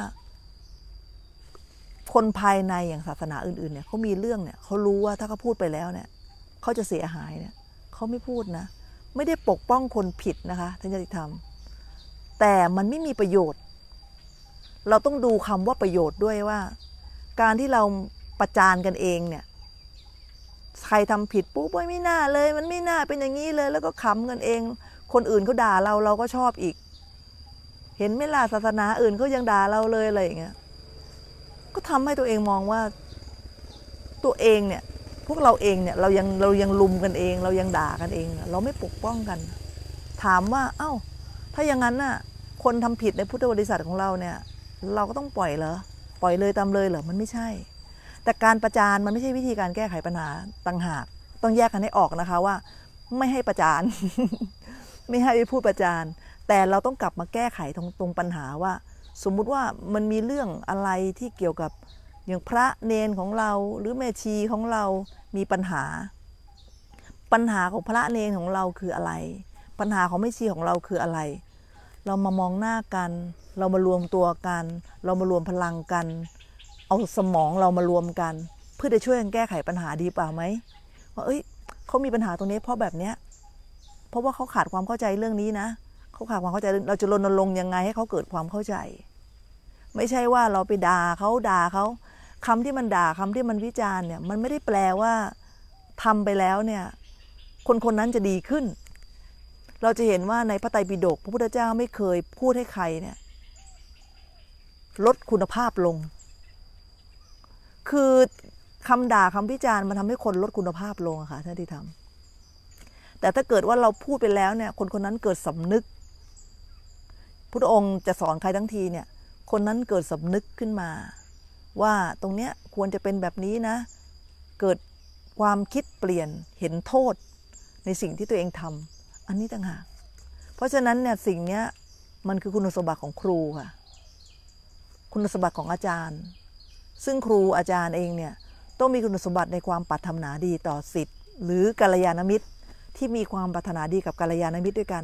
คนภายในอย่างศาสนาอื่น ๆเนี่ยเขามีเรื่องเนี่ย เขารู้ว่าถ้าเขาพูดไปแล้วเนี่ยเขาจะเสียหายเนี่ยเขาไม่พูดนะ ไม่ได้ปกป้องคนผิดนะคะทานจะิำธรรมแต่มันไม่มีประโยชน์ เราต้องดูคำว่าประโยชน์ด้วยว่าการที่เราประจานกันเองเนี่ย ใครทำผิดปุ๊บไม่น่าเลยมันไม่น่าเป็นอย่างนี้เลย แล้วก็ขำกันเอง คนอื่นเขาด่าเราเราก็ชอบอีกเห็นไม่ล่ะศาสนาอื่นเขายังด่าเราเลยอะไรอย่างเงี้ยก็ทำให้ตัวเองมองว่าตัวเองเนี่ย พวกเราเองเนี่ย เรายังเรายังลุมกันเอง เรายังด่ากันเอง เราไม่ปกป้องกัน ถามว่า เอา้า ถ้าอย่างนั้นน่ะคนทำผิดในพุทธบริษัทของเราเนี่ย เราก็ต้องปล่อยเหรอปล่อยเลยตามเลยเหรอมันไม่ใช่ แต่การประจานมันไม่ใช่วิธีการแก้ไขปัญหาต่างหากต้องแยกกันให้ออกนะคะว่า ไม่ให้ประจานไม่ให้ไปพูดประจานแต่เราต้องกลับมาแก้ไขตรงตรงปัญหาว่า สมมุติว่ามันมีเรื่องอะไรที่เกี่ยวกับอย่างพระเนนของเราหรือแม่ชีของเรา มีปัญหา ปัญหาของพระเนนของเราคืออะไร ปัญหาของแม่ชีของเราคืออะไร เรามามองหน้ากัน เรามารวมตัวกัน เรามารวมพลังกัน เอาสมองเรามารวมกัน เพื่อจะช่วยกันแก้ไขปัญหาดีเปล่าไหมว่าเอ้ยเขามีปัญหาตรงนี้เพราะแบบเนี้ยเพราะว่าเขาขาดความเข้าใจเรื่องนี้นะขาขาดความเข้าใจเราจะรณรงค์ยังไงให้ เขาเกิดความเข้าใจ ไม่ใช่ว่าเราไปด่าเขาด่าเขาคำที่มันด่าคำที่มันวิจารณ์เนี่ย มันไม่ได้แปลว่า ทำไปแล้วเนี่ย คนคนนั้นจะดีขึ้น เราจะเห็นว่าในพระไตรปิฎกพระพุทธเจ้าไม่เคยพูดให้ใครเนี่ย ลดคุณภาพลง คือคำด่าคำพิจารณ์มันทำให้คนลดคุณภาพลงอะค่ะ ท่านที่ทำแต่ถ้าเกิดว่าเราพูดไปแล้วเนี่ย คนคนนั้นเกิดสำนึกพุทธองค์จะสอนใครทั้งทีเนี่ย คนนั้นเกิดสำนึกขึ้นมา ว่าตรงเนี้ยควรจะเป็นแบบนี้นะ เกิดความคิดเปลี่ยนเห็นโทษในสิ่งที่ตัวเองทำอันนี้ต่างหากเพราะฉะนั้นเนี่ยสิ่งเนี้ยมันคือคุณสมบัติของครู ค่ะ คุณสมบัติของอาจารย์ ซึ่งครูอาจารย์เองเนี่ยต้องมีคุณสมบัติในความปรารถนาดีต่อสิทธิ์หรือกัลยาณมิตร ที่มีความปรารถนาดีกับกัลยาณมิตรด้วยกัน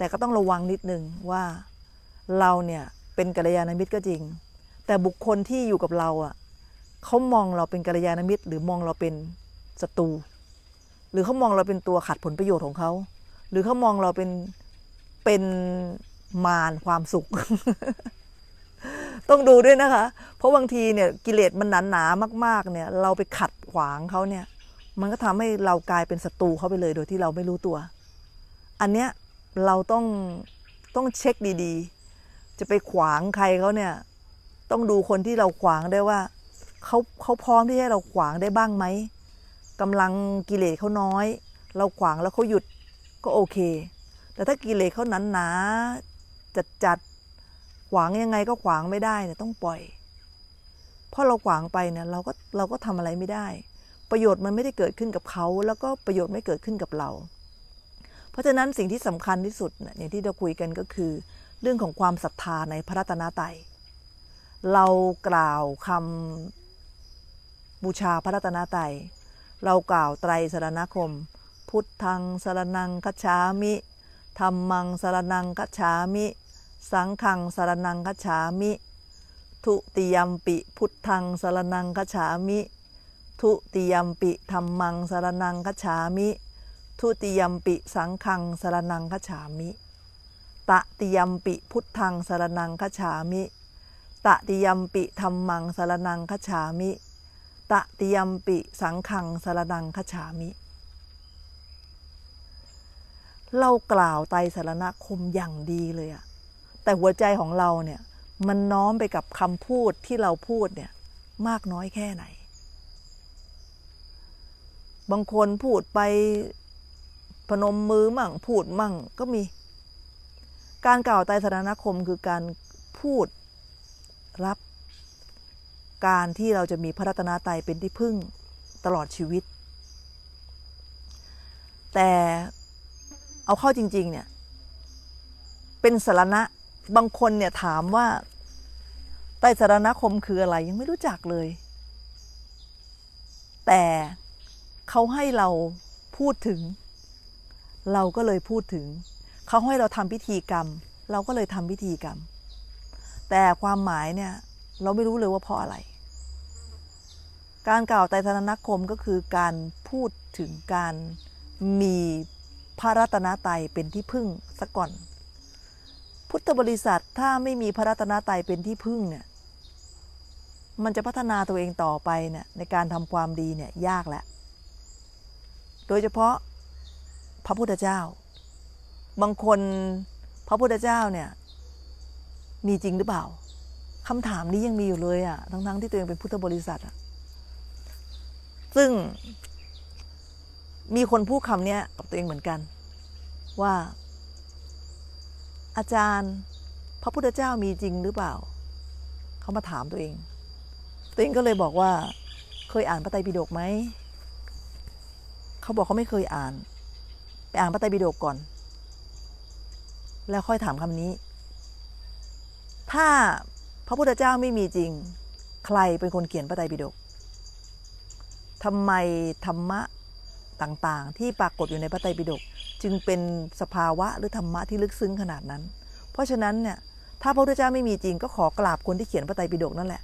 แต่ก็ต้องระวังนิดนึงว่าเราเนี่ยเป็นกัลยาณมิตรก็จริง แต่บุคคลที่อยู่กับเรา อ่ะ เขามองเราเป็นกัลยาณมิตรหรือมองเราเป็นศัตรู หรือเขามองเราเป็นตัวขัดผลประโยชน์ของเขา หรือเขามองเราเป็นเป็นมารความสุข ต้องดูด้วยนะคะ เพราะบางทีเนี่ย กิเลสมันหนาหนามากๆเนี่ย เราไปขัดขวางเขาเนี่ย มันก็ทำให้เรากลายเป็นศัตรูเขาไปเลย โดยที่เราไม่รู้ตัว อันเนี้ยเราต้องต้องเช็คดีๆ จะไปขวางใครเขาเนี่ย ต้องดูคนที่เราขวางได้ว่า เขาเขาพร้อมที่ให้เราขวางได้บ้างไหมกำลังกิเลสเขาน้อย เราขวางแล้วเขาหยุดก็โอเค แต่ถ้ากิเลสเขาหนาหนาจัดจัดขวางยังไงก็ขวางไม่ได้เนี่ยต้องปล่อยเพราะเราขวางไปเนี่ย เราก็เราก็ทำอะไรไม่ได้ ประโยชน์มันไม่ได้เกิดขึ้นกับเขาแล้วก็ประโยชน์ไม่เกิดขึ้นกับเราราะฉะนั้นสิ่งที่สำคัญที่สุดอย่างที่เราคุยกันก็คือ เรื่องของความศรัทธาในพระรัตนตรัยเรากล่าวคำบูชาพระรัตนตรัยเรากล่าวไตรสรณคม พุทธังสรนังคัจฉามิธรรมังสรนังคัจฉามิ สังขังสรนังคัจฉามิ ทุติยมปิพุทธังสรนังคัจฉามิ ทุติยมปิธรรมังสรนังคัจฉามิทุติยมปิสังคังสารนังขฉามิตติยมปิพุทธังสารนังขฉามิตติยมปิธรรมังสารนังขฉามิตติยมปิสังคังสารนังขฉามิเล่ากล่าวไตสารณคมอย่างดีเลยอะแต่หัวใจของเราเนี่ย มันน้อมไปกับคำพูดที่เราพูดเนี่ยมากน้อยแค่ไหน บางคนพูดไปพนมมือมั่งพูดมั่งก็มี การกล่าวไตรสรณคมคือการพูดรับ การที่เราจะมีพระรัตนาไตเป็นที่พึ่งตลอดชีวิต แต่เอาเข้าจริง ๆ เนี่ย เป็นสารณะบางคนเนี่ยถามว่าไตสรณคมคืออะไรยังไม่รู้จักเลย แต่เขาให้เราพูดถึงเราก็เลยพูดถึง เขาให้เราทำพิธีกรรม เราก็เลยทำพิธีกรรม แต่ความหมายเนี่ย เราไม่รู้เลยว่าเพราะอะไร การกล่าวไตรธนคมก็คือการพูดถึงการมีพระรัตนตรัยเป็นที่พึ่งสะก่อน พุทธบริษัทถ้าไม่มีพระรัตนตรัยเป็นที่พึ่งเนี่ย มันจะพัฒนาตัวเองต่อไปเนี่ยในการทำความดีเนี่ย ยากแหละ โดยเฉพาะพระพุทธเจ้า บางคน พระพุทธเจ้าเนี่ย มีจริงหรือเปล่าคำถามนี้ยังมีอยู่เลยอะ่ะทั้งๆทที่ตัวเองเป็นพุทธบริษัทอะ่ะซึ่ง มีคนพูดคำนี้กับตัวเองเหมือนกัน ว่า อาจารย์ พระพุทธเจ้ามีจริงหรือเปล่า เขามาถามตัวเอง ตัวเองก็เลยบอกว่า เคยอ่านพระไตรปิฎกไหมเขาบอกเขาไม่เคยอ่านไปอ่านพระไตรปิฎกก่อน แล้วค่อยถามคำนี้ ถ้าพระพุทธเจ้าไม่มีจริง ใครเป็นคนเขียนพระไตรปิฎกทำไมธรรมะต่างๆ ที่ปรากฏอยู่ในพระไตรปิฎกจึงเป็นสภาวะหรือธรรมะที่ลึกซึ้งขนาดนั้น เพราะฉะนั้นเนี่ย ถ้าพระพุทธเจ้าไม่มีจริงก็ขอกราบคนที่เขียนพระไตรปิฎกนั่นแหละ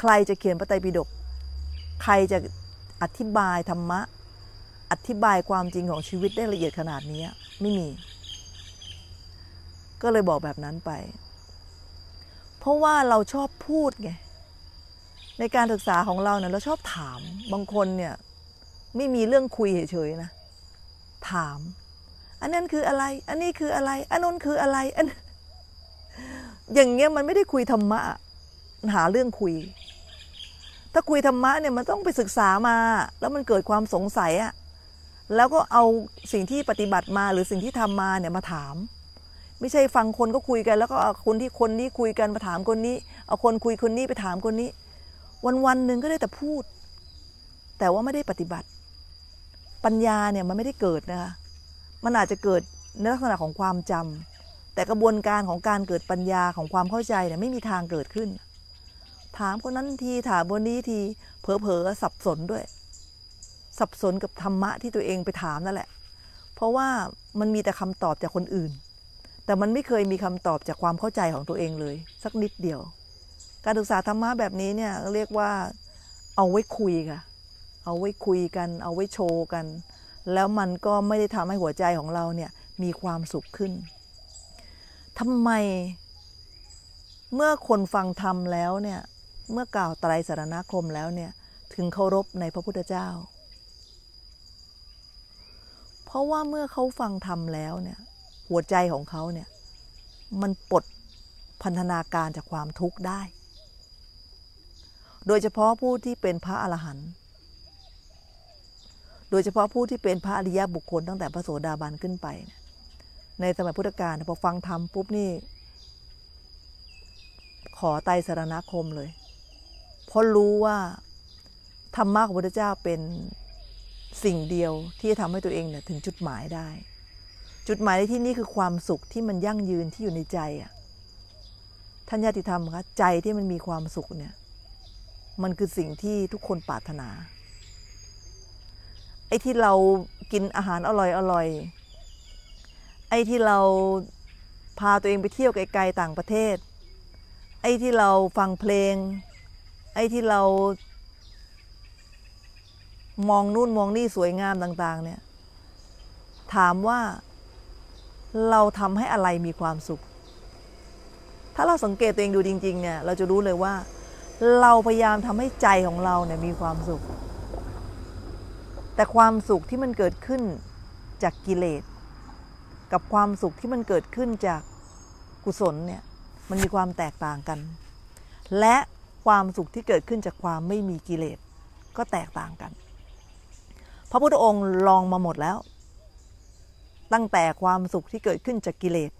ใครจะเขียนพระไตรปิฎก ใครจะอธิบายธรรมะอธิบายความจริงของชีวิตได้ละเอียดขนาดนี้ไม่มี ก็เลยบอกแบบนั้นไป เพราะว่าเราชอบพูดไง ในการศึกษาของเราเนี่ยเราชอบถามบางคนเนี่ย ไม่มีเรื่องคุยเฉยๆนะ ถาม อันนั้นคืออะไร อันนี้คืออะไร อันนั้นคืออะไรอันอย่างเงี้ยมันไม่ได้คุยธรรมะ หาเรื่องคุย ถ้าคุยธรรมะเนี่ยมันต้องไปศึกษามา แล้วมันเกิดความสงสัยอะแล้วก็เอาสิ่งที่ปฏิบัติมาหรือสิ่งที่ทำมาเนี่ย มาถาม ไม่ใช่ฟังคนก็คุยกัน แล้วก็เอาคนที่คนนี้คุยกันมาถามคนนี้เอาคนคุยคนนี้ไปถามคนนี้ วันวันหนึ่งก็ได้แต่พูด แต่ว่าไม่ได้ปฏิบัติ ปัญญาเนี่ยมันไม่ได้เกิดนะคะมันอาจจะเกิดในลักษณะของความจำ แต่กระบวนการของการเกิดปัญญาของความเข้าใจเนี่ยไม่มีทางเกิดขึ้น ถามคนนั้นทีถามคนนี้ทีเผลอๆสับสนด้วยสับสนกับธรรมะที่ตัวเองไปถามนั่นแหละ เพราะว่ามันมีแต่คำตอบจากคนอื่น แต่มันไม่เคยมีคำตอบจากความเข้าใจของตัวเองเลย สักนิดเดียว การศึกษาธรรมะแบบนี้เนี่ย เรียกว่า เอาไว้คุยค่ะ เอาไว้คุยกัน เอาไว้โชว์กัน แล้วมันก็ไม่ได้ทำให้หัวใจของเราเนี่ยมีความสุขขึ้น ทำไมเมื่อคนฟังธรรมแล้วเนี่ย เมื่อกล่าวไตรสารณคมแล้วเนี่ยถึงเคารพในพระพุทธเจ้าเพราะว่าเมื่อเขาฟังธรรมแล้วเนี่ย หัวใจของเขาเนี่ย มันปลดพันธนาการจากความทุกข์ได้ โดยเฉพาะผู้ที่เป็นพระอรหันต์โดยเฉพาะผู้ที่เป็นพระอริยบุคคลตั้งแต่พระโสดาบันขึ้นไปในสมัยพุทธกาลพอฟังธรรมปุ๊บนี่ ขอไตสรณคมเลยเพราะรู้ว่าธรรมะของพระพุทธเจ้าเป็นสิ่งเดียวที่จะทำให้ตัวเองเนี่ย ถึงจุดหมายได้ จุดหมายในที่นี่คือความสุขที่มันยั่งยืนที่อยู่ในใจอ่ะท่านญาติธรรมคะใจที่มันมีความสุขเนี่ย มันคือสิ่งที่ทุกคนปรารถนา ไอ้ที่เรากินอาหารอร่อยอร่อย ไอ้ที่เราพาตัวเองไปเที่ยวไกลๆต่างประเทศ ไอ้ที่เราฟังเพลง ไอ้ที่เรามองนู่นมองนี่สวยงามต่างๆเนี่ย ถามว่า เราทำให้อะไรมีความสุข ถ้าเราสังเกตตัวเองดูจริงๆเนี่ย เราจะรู้เลยว่า เราพยายามทำให้ใจของเราเนี่ยมีความสุข แต่ความสุขที่มันเกิดขึ้นจากกิเลส กับความสุขที่มันเกิดขึ้นจากกุศล เนี่ย มันมีความแตกต่างกัน และความสุขที่เกิดขึ้นจากความไม่มีกิเลส ก็แตกต่างกันพระพุทธองค์ลองมาหมดแล้ว ตั้งแต่ความสุขที่เกิดขึ้นจากกิเลส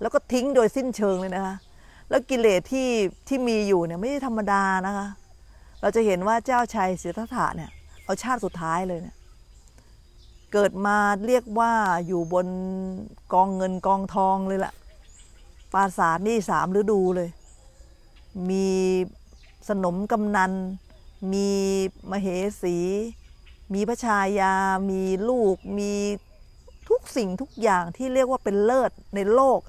แล้วก็ทิ้งโดยสิ้นเชิงเลยนะคะแล้วกิเลสที่ที่มีอยู่เนี่ยไม่ใช่ธรรมดานะคะ เราจะเห็นว่าเจ้าชายสิทธัตถะเนี่ยเอาชาติสุดท้ายเลยเนี่ย เกิดมาเรียกว่าอยู่บนกองเงินกองทองเลยละ่ะปราสาทนี่สามฤดูเลย มีสนมกำนัน มีมเหสีมีพระชายามีลูก มีทุกสิ่งทุกอย่างที่เรียกว่าเป็นเลิศในโลก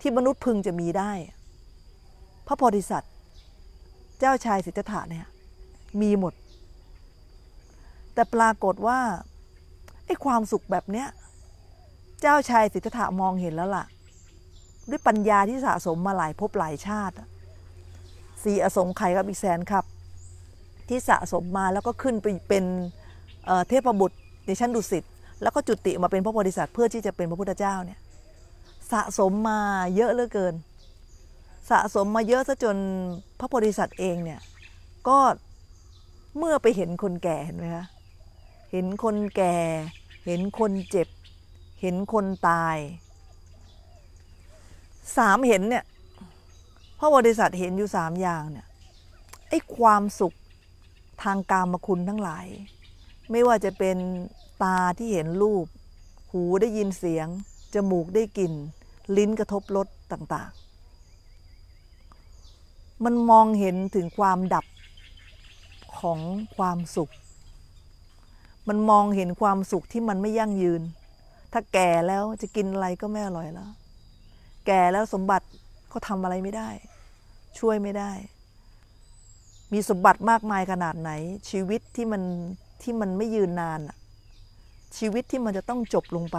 ที่มนุษย์พึงจะมีได้ พระโพธิสัตว์เจ้าชายสิทธัตถะเนี่ยมีหมด แต่ปรากฏว่าไอ้ความสุขแบบเนี้ย เจ้าชายสิทธัตถะมองเห็นแล้วล่ะ ด้วยปัญญาที่สะสมมาหลายภพหลายชาติสีอสงไขยกับอีกแสนครับที่สะสมมาแล้วก็ขึ้นไปเป็นเทพบุตรในชั้นดุสิตแล้วก็จุติมาเป็นพระโพธิสัตว์เพื่อที่จะเป็นพระพุทธเจ้าเนี่ยสะสมมาเยอะเหลือเกิน สะสมมาเยอะซะจนพระโพธิสัตว์เองเนี่ยก็เมื่อไปเห็นคนแก่เห็นไหมคะเห็นคนแก่ เห็นคนเจ็บ เห็นคนตายสามเห็นเนี่ยพระโพธิสัตว์เห็นอยู่สามอย่างเนี่ยไอ้ความสุขทางกามคุณทั้งหลาย ไม่ว่าจะเป็นตาที่เห็นรูป หูได้ยินเสียง จมูกได้กลิ่นลิ้นกระทบรสต่าง ๆ มันมองเห็นถึงความดับของความสุข มันมองเห็นความสุขที่มันไม่ยั่งยืน ถ้าแก่แล้วจะกินอะไรก็ไม่อร่อยแล้ว แก่แล้วสมบัติก็ทำอะไรไม่ได้ ช่วยไม่ได้มีสมบัติมากมายขนาดไหน ชีวิตที่มันที่มันไม่ยืนนาน ชีวิตที่มันจะต้องจบลงไป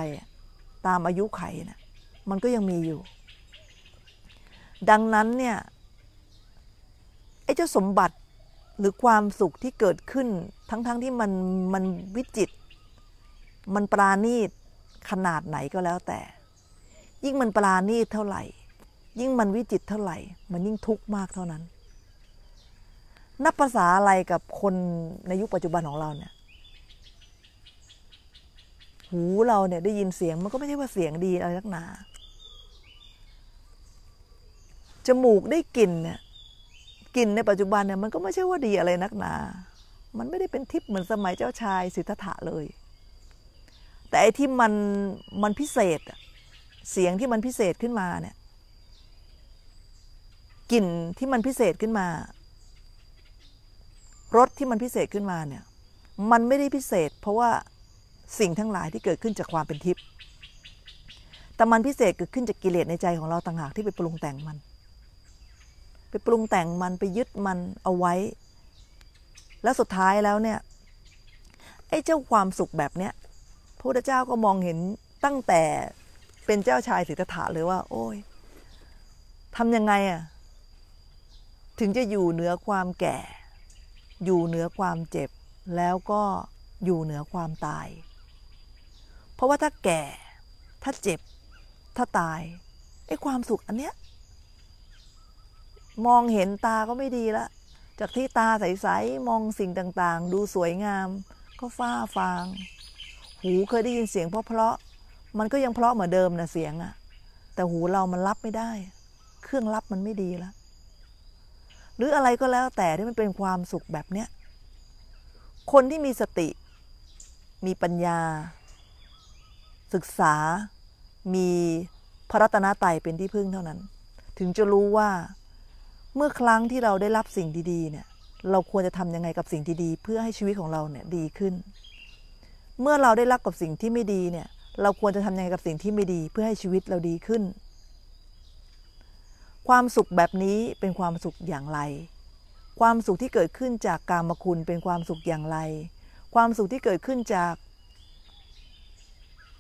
ตามอายุไขนะมันก็ยังมีอยู่ ดังนั้นเนี่ยไอ้เจ้าสมบัติหรือความสุขที่เกิดขึ้นทั้งๆทที่มันมันวิจิตมันปราณีตขนาดไหนก็แล้วแต่ ยิ่งมันปราณีตเท่าไหร่ ยิ่งมันวิจิตเท่าไหร่ มันยิ่งทุกข์มากเท่านั้นนับภาษาอะไรกับคนในยุคปัจจุบันของเราเนี่ย หูเราเนี่ย ได้ยินเสียงมันก็ไม่ใช่ว่าเสียงดีอะไรนักหนา จมูกได้กลิ่นเนี่ยกลิ่นในปัจจุบันเนี่ยมันก็ไม่ใช่ว่าดีอะไรนักหนา มันไม่ได้เป็นทิพย์เหมือนสมัยเจ้าชายสิทธัตถะเลย แต่ไอ้ที่มัน มันพิเศษเสียงที่มันพิเศษขึ้นมาเนี่ย กลิ่นที่มันพิเศษขึ้นมารถที่มันพิเศษขึ้นมาเนี่ย มันไม่ได้พิเศษ เพราะว่าสิ่งทั้งหลายที่เกิดขึ้นจากความเป็นทิพย์แต่มันพิเศษเกิดขึ้นจากกิเลสในใจของเราต่างหากที่ไปปรุงแต่งมันไปปรุงแต่งมันไปยึดมันเอาไว้ แล้วสุดท้ายแล้วเนี่ย ไอ้เจ้าความสุขแบบเนี้ยพระพุทธเจ้าก็มองเห็นตั้งแต่เป็นเจ้าชายสิทธัตถะเลยว่า โอ้ยทำยังไงอะถึงจะอยู่เหนือความแก่อยู่เหนือความเจ็บแล้วก็อยู่เหนือความตาย เพราะว่าถ้าแก่ ถ้าเจ็บ ถ้าตายไอ้ความสุขอันเนี้ยมองเห็นตาก็ไม่ดีละจากที่ตาใสๆมองสิ่งต่างๆ ดูสวยงาม ก็ฟ้าฟาง หูเคยได้ยินเสียงเพราะๆมันก็ยังเพราะเหมือนเดิมนะเสียงอะแต่หูเรามันรับไม่ได้ เครื่องรับมันไม่ดีละหรืออะไรก็แล้วแต่ที่มันเป็นความสุขแบบเนี้ย คนที่มีสติ มีปัญญา ศึกษา มีพระรัตนตรตเป็นที่พึ่งเท่านั้น ถึงจะรู้ว่าเมื่อครั้งที่เราได้รับสิ่งดีๆ เนี่ย เราควรจะทำยังไงกับสิ่งที่ดี เพื่อให้ชีวิตของเราเนี่ยดีขึ้น เมื่อเราได้รับกับสิ่งที่ไม่ดีเนี่ย เราควรจะทำยังไงกับสิ่งที่ไม่ดี เพื่อให้ชีวิตเราดีขึ้นความสุขแบบนี้เป็นความสุขอย่างไร ความสุขที่เกิดขึ้นจากกามคุณเป็นความสุขอย่างไร ความสุขที่เกิดขึ้นจาก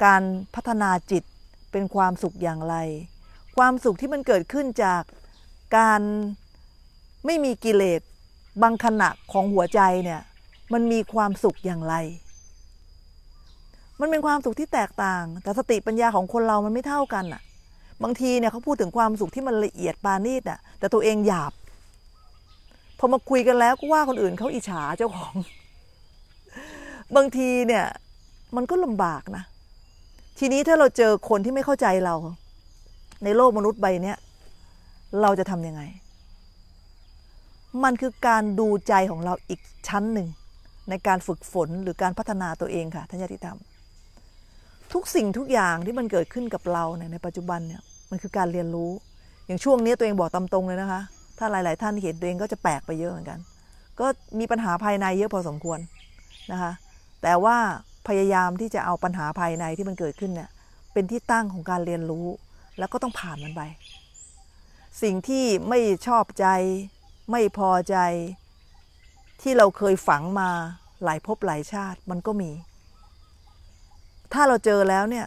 การพัฒนาจิตเป็นความสุขอย่างไร ความสุขที่มันเกิดขึ้นจากการไม่มีกิเลสบางขณะของหัวใจเนี่ย มันมีความสุขอย่างไร มันเป็นความสุขที่แตกต่าง แต่สติปัญญาของคนเรามันไม่เท่ากันอะบางทีเนี่ยเขาพูดถึงความสุขที่มันละเอียดปานีตน่ะแต่ตัวเองหยาบ พอมาคุยกันแล้วก็ว่าคนอื่นเขาอิจฉาเจ้าของ บางทีเนี่ย มันก็ลำบากนะ ทีนี้ถ้าเราเจอคนที่ไม่เข้าใจเรา ในโลกมนุษย์ใบเนี้ยเราจะทำยังไง มันคือการดูใจของเราอีกชั้นหนึ่ง ในการฝึกฝนหรือการพัฒนาตัวเองค่ะท่านญาติธรรมทุกสิ่งทุกอย่างที่มันเกิดขึ้นกับเราเนี่ยในปัจจุบันเนี่ยมันคือการเรียนรู้ อย่างช่วงนี้ตัวเองบอกตามตรงเลยนะคะถ้าหลาย ๆ ท่านเห็นตัวเองก็จะแปลกไปเยอะเหมือนกันก็มีปัญหาภายในเยอะพอสมควรนะคะแต่ว่าพยายามที่จะเอาปัญหาภายในที่มันเกิดขึ้นเนี่ยเป็นที่ตั้งของการเรียนรู้แล้วก็ต้องผ่านมันไป สิ่งที่ไม่ชอบใจไม่พอใจที่เราเคยฝังมาหลายภพหลายชาติมันก็มีถ้าเราเจอแล้วเนี่ย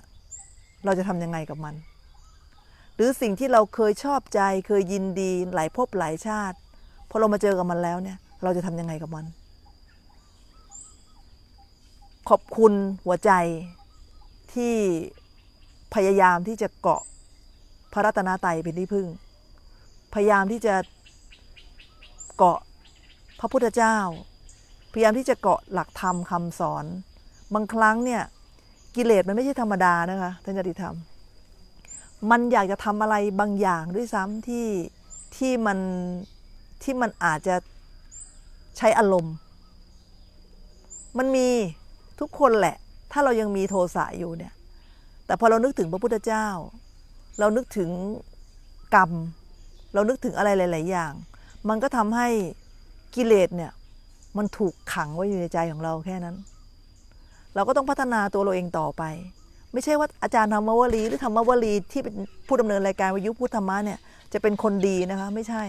เราจะทำยังไงกับมัน หรือสิ่งที่เราเคยชอบใจ เคยยินดีหลายภพหลายชาติพอเรามาเจอกับมันแล้วเนี่ย เราจะทำยังไงกับมัน ขอบคุณหัวใจที่พยายามที่จะเกาะพระรัตนตรัยเป็นที่พึ่งพยายามที่จะเกาะพระพุทธเจ้า พยายามที่จะเกาะหลักธรรมคำสอน บางครั้งเนี่ยกิเลสมันไม่ใช่ธรรมดานะคะท่านจติธรรม มันอยากจะทำอะไรบางอย่างด้วยซ้ำที่ที่มันที่มันอาจจะใช้อารมณ์ มันมีทุกคนแหละ ถ้าเรายังมีโทสะอยู่เนี่ย แต่พอเรานึกถึงพระพุทธเจ้า เรานึกถึงกรรม เรานึกถึงอะไรหลาย ๆ อย่าง มันก็ทำให้กิเลสเนี่ย มันถูกขังไว้อยู่ในใจของเราแค่นั้นเราก็ต้องพัฒนาตัวเราเองต่อไป ไม่ใช่ว่าอาจารย์ธรรมวลี หรือธรรมวลีที่เป็นผู้ดำเนินรายการวิทยุพุทธรรมะเนี่ยจะเป็นคนดีนะคะ ไม่ใช่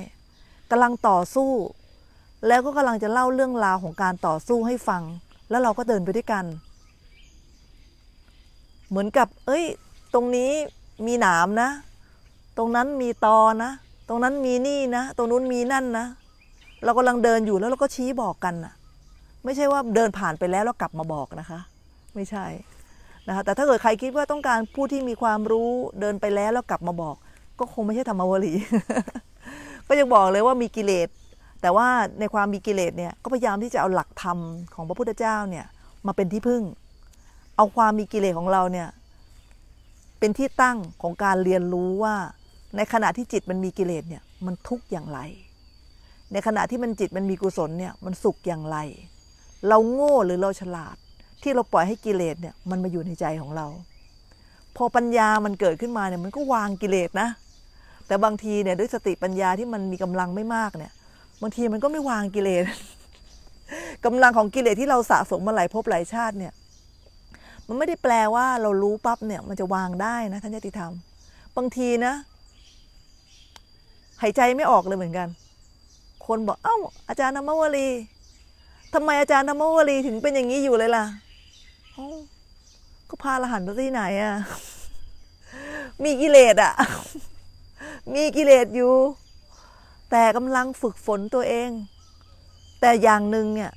กำลังต่อสู้ แล้วก็กำลังจะเล่าเรื่องราวของการต่อสู้ให้ฟัง แล้วเราก็เดินไปด้วยกัน เหมือนกับ เอ้ย ตรงนี้มีหนามนะ ตรงนั้นมีตอนะตรงนั้นมีนี่นะ ตรงนู้นมีนั่นนะ เรากำลังเดินอยู่แล้วเราก็ชี้บอกกันนะไม่ใช่ว่าเดินผ่านไปแล้วแล้วกลับมาบอกนะคะไม่ใช่ นะคะ แต่ถ้าเกิดใครคิดว่าต้องการผู้ที่มีความรู้เดินไปแล้วแล้วกลับมาบอก ก็คงไม่ใช่ธรรมวลี ก็ยังบอกเลยว่ามีกิเลส แต่ว่าในความมีกิเลสเนี่ย ก็พยายามที่จะเอาหลักธรรมของพระพุทธเจ้าเนี่ย มาเป็นที่พึ่ง เอาความมีกิเลสของเราเนี่ย เป็นที่ตั้งของการเรียนรู้ว่า ในขณะที่จิตมันมีกิเลสเนี่ย มันทุกข์อย่างไร ในขณะที่มันจิตมันมีกุศลเนี่ย มันสุขอย่างไร เราโง่หรือเราฉลาดที่เราปล่อยให้กิเลสเนี่ยมันมาอยู่ในใจของเรา พอปัญญามันเกิดขึ้นมาเนี่ยมันก็วางกิเลสนะ แต่บางทีเนี่ยด้วยสติปัญญาที่มันมีกำลังไม่มากเนี่ย บางทีมันก็ไม่วางกิเลสกำลังของกิเลสที่เราสะสมมาหลายภพหลายชาติเนี่ย มันไม่ได้แปลว่าเรารู้ปั๊บเนี่ย มันจะวางได้นะท่านยติธรรมบางทีนะหายใจไม่ออกเลยเหมือนกัน คนบอกเอา้าอาจารย์นรมวลีทำไมอาจารย์นรมวลีถึงเป็นอย่างนี้อยู่เลยล่ะก็พาละหันไปที่ไหนอะ มีกิเลสอะมีกิเลสอยู่ แต่กำลังฝึกฝนตัวเอง แต่อย่างหนึ่งเนี่ย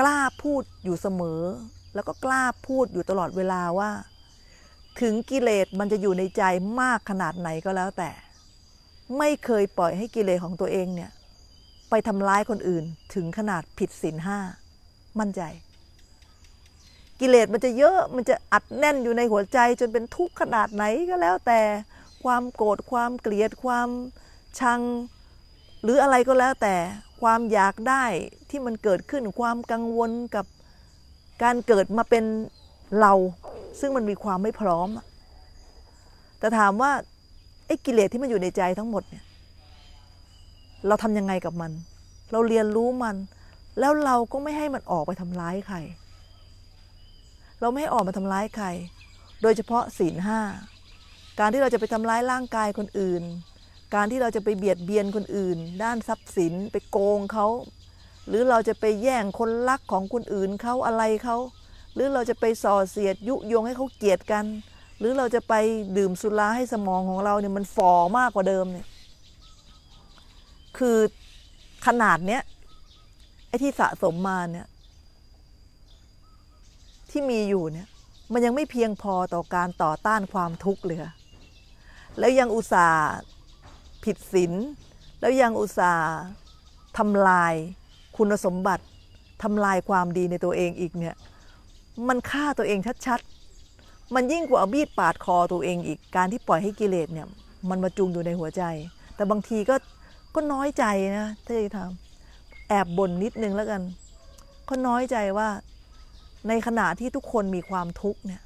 กล้าพูดอยู่เสมอ แล้วก็กล้าพูดอยู่ตลอดเวลาว่า ถึงกิเลสมันจะอยู่ในใจมากขนาดไหนก็แล้ว แต่ ไม่เคยปล่อยให้กิเลสของตัวเองเนี่ย ไปทำร้ายคนอื่นถึงขนาดผิดศีลห้า มั่นใจกิเลสมันจะเยอะมันจะอัดแน่นอยู่ในหัวใจจนเป็นทุกข์ขนาดไหนก็แล้ว แต่ความโกรธความเกลียด ความชัง หรืออะไรก็แล้วแต่ความอยากได้ที่มันเกิดขึ้น ความกังวลกับการเกิดมาเป็นเรา ซึ่งมันมีความไม่พร้อม แต่ถามว่าไอ้กิเลสที่มันอยู่ในใจทั้งหมดเนี่ยเราทำยังไงกับมัน เราเรียนรู้มัน แล้วเราก็ไม่ให้มันออกไปทำร้ายใครเราไม่ให้ออกมาทำร้ายใคร โดยเฉพาะศีลห้า การที่เราจะไปทำร้ายร่างกายคนอื่น การที่เราจะไปเบียดเบียนคนอื่น ด้านทรัพย์สินไปโกงเขา หรือเราจะไปแย่งคนรักของคนอื่นเขาอะไรเขา หรือเราจะไปส่อเสียดยุยงให้เขาเกลียดกัน หรือเราจะไปดื่มสุราให้สมองของเราเนี่ยมันฝ่อมากกว่าเดิมเนี่ย คือขนาดเนี้ยไอ้ที่สะสมมาเนี่ยที่มีอยู่เนี่ยมันยังไม่เพียงพอต่อการต่อต้านความทุกข์เลยแล้วยังอุตส่าห์ผิดศีล แล้วยังอุตส่าห์ทำลายคุณสมบัติทำลายความดีในตัวเองอีกเนี่ย มันฆ่าตัวเองชัดๆ มันยิ่งกว่าเอาบีดปาดคอตัวเองอีก การที่ปล่อยให้กิเลสเนี่ย มันมาจุงอยู่ในหัวใจ แต่บางทีก็ก็น้อยใจนะที่ทำแอบบ่นนิดนึงแล้วกันก็น้อยใจว่าในขณะที่ทุกคนมีความทุกข์เนี่ย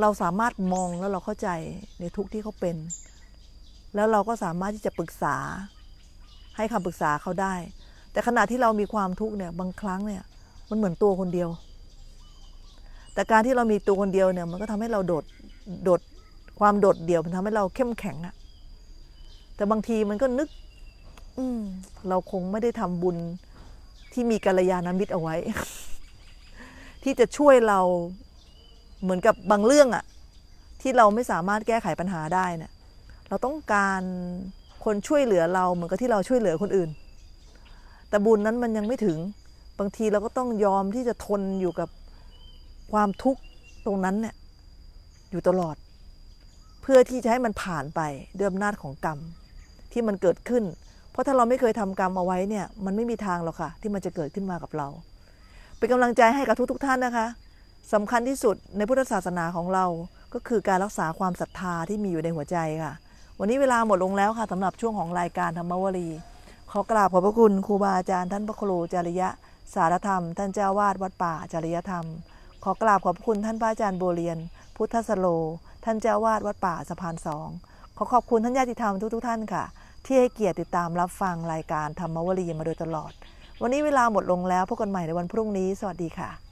เราสามารถมองแล้วเราเข้าใจในทุกที่เขาเป็น แล้วเราก็สามารถที่จะปรึกษา ให้คำปรึกษาเขาได้ แต่ขณะที่เรามีความทุกข์เนี่ยบางครั้งเนี่ยมันเหมือนตัวคนเดียว แต่การที่เรามีตัวคนเดียวเนี่ย มันก็ทำให้เราโดดโดดความโดดเดี่ยวมันทำให้เราเข้มแข็งอะแต่บางทีมันก็นึก อืเราคงไม่ได้ทำบุญที่มีกัลยาณมิตรเอาไว้ ที่จะช่วยเราเหมือนกับบางเรื่องอะที่เราไม่สามารถแก้ไขปัญหาได้เนะี่ย เราต้องการคนช่วยเหลือเราเหมือนกับที่เราช่วยเหลือคนอื่น แต่บุญนั้นมันยังไม่ถึงบางทีเราก็ต้องยอมที่จะทนอยู่กับความทุกข์ตรงนั้นเนี่ยอยู่ตลอด เพื่อที่จะให้มันผ่านไปด้วยอำนาจของกรรมที่มันเกิดขึ้นเพราะถ้าเราไม่เคยทำกรรมเอาไว้เนี่ย มันไม่มีทางหรอกค่ะ ที่มันจะเกิดขึ้นมากับเรา เป็นกำลังใจให้กับทุกๆทท่านนะคะ สำคัญที่สุดในพุทธศาสนาของเราก็คือการรักษาความศรัทธาที่มีอยู่ในหัวใจค่ะ วันนี้เวลาหมดลงแล้วค่ะสำหรับช่วงของรายการธรรมวรีขอกราบขอบพระคุณครูบาอาจารย์ท่านพระครูจริยะสารธรรม ท่านเจ้าวาดวัดป่าจริยธรรม ขอกราบขอบพระคุณท่านพระอาจารย์โบเรียน พุทธสโล ท่านเจ้าวาดวัดป่าสะพานสองขอขอบคุณท่านญาติธรรมทุกทท่านค่ะที่ให้เกียรติติดตามรับฟังรายการธรรมวลีมาโดยตลอด วันนี้เวลาหมดลงแล้วพบกันใหม่ในวันพรุ่งนี้ สวัสดีค่ะ